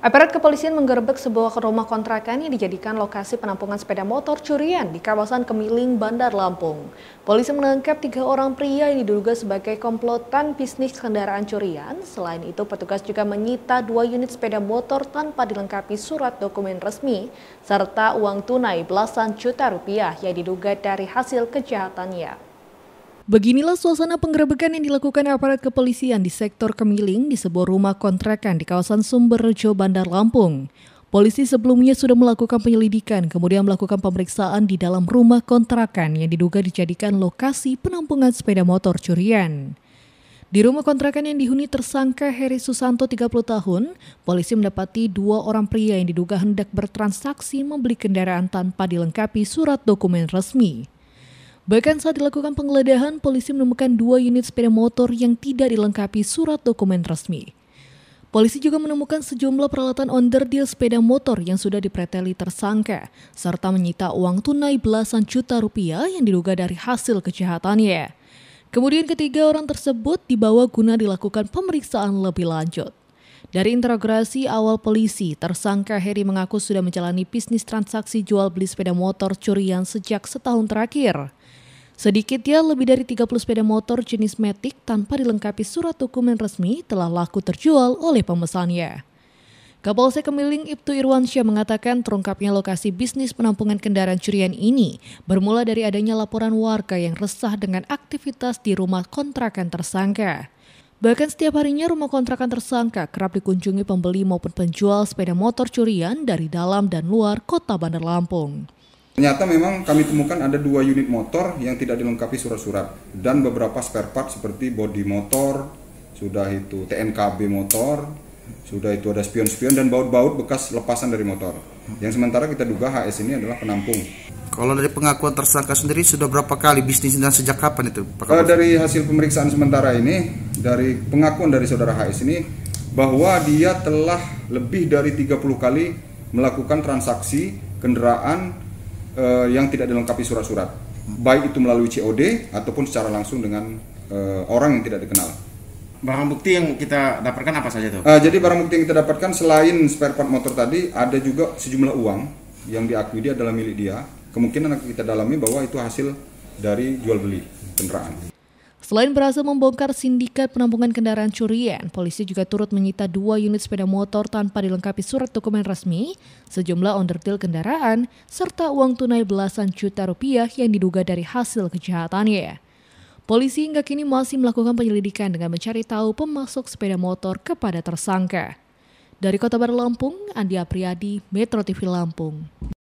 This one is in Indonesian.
Aparat kepolisian menggerebek sebuah rumah kontrakan yang dijadikan lokasi penampungan sepeda motor curian di kawasan Kemiling, Bandar Lampung. Polisi menangkap tiga orang pria yang diduga sebagai komplotan bisnis kendaraan curian. Selain itu, petugas juga menyita dua unit sepeda motor tanpa dilengkapi surat dokumen resmi, serta uang tunai belasan juta rupiah yang diduga dari hasil kejahatannya. Beginilah suasana penggerebekan yang dilakukan aparat kepolisian di sektor Kemiling di sebuah rumah kontrakan di kawasan Sumberjo, Bandar Lampung. Polisi sebelumnya sudah melakukan penyelidikan, kemudian melakukan pemeriksaan di dalam rumah kontrakan yang diduga dijadikan lokasi penampungan sepeda motor curian. Di rumah kontrakan yang dihuni tersangka Heri Susanto 30 tahun, polisi mendapati dua orang pria yang diduga hendak bertransaksi membeli kendaraan tanpa dilengkapi surat dokumen resmi. Bahkan saat dilakukan penggeledahan, polisi menemukan dua unit sepeda motor yang tidak dilengkapi surat dokumen resmi. Polisi juga menemukan sejumlah peralatan onderdil sepeda motor yang sudah dipreteli tersangka, serta menyita uang tunai belasan juta rupiah yang diduga dari hasil kejahatannya. Kemudian ketiga orang tersebut dibawa guna dilakukan pemeriksaan lebih lanjut. Dari interogasi awal polisi, tersangka Heri mengaku sudah menjalani bisnis transaksi jual beli sepeda motor curian sejak setahun terakhir. Sedikitnya lebih dari 30 sepeda motor jenis Matic tanpa dilengkapi surat dokumen resmi telah laku terjual oleh pemesannya. Kapolsek Kemiling Ibtu Irwansyah mengatakan terungkapnya lokasi bisnis penampungan kendaraan curian ini bermula dari adanya laporan warga yang resah dengan aktivitas di rumah kontrakan tersangka. Bahkan setiap harinya rumah kontrakan tersangka kerap dikunjungi pembeli maupun penjual sepeda motor curian dari dalam dan luar kota Bandar Lampung. Ternyata memang kami temukan ada dua unit motor yang tidak dilengkapi surat-surat dan beberapa spare part seperti bodi motor, sudah itu TNKB motor, sudah itu ada spion-spion dan baut-baut bekas lepasan dari motor. Yang sementara kita duga HS ini adalah penampung. Kalau dari pengakuan tersangka sendiri sudah berapa kali bisnis dan sejak kapan itu? Eh, Kalau dari hasil pemeriksaan sementara ini, dari pengakuan dari saudara HS ini bahwa dia telah lebih dari 30 kali melakukan transaksi kendaraan uh, yang tidak dilengkapi surat-surat, baik itu melalui COD ataupun secara langsung dengan uh, orang yang tidak dikenal. Barang bukti yang kita dapatkan apa saja tuh? Uh, jadi barang bukti yang kita dapatkan selain spare part motor tadi ada juga sejumlah uang yang diakui dia adalah milik dia. Kemungkinan kita dalami bahwa itu hasil dari jual beli kendaraan. Selain berhasil membongkar sindikat penampungan kendaraan curian, polisi juga turut menyita dua unit sepeda motor tanpa dilengkapi surat dokumen resmi, sejumlah onderdil kendaraan, serta uang tunai belasan juta rupiah yang diduga dari hasil kejahatannya. Polisi hingga kini masih melakukan penyelidikan dengan mencari tahu pemasok sepeda motor kepada tersangka. Dari Kota Baru Lampung, Andi Apriyadi, Metro TV Lampung.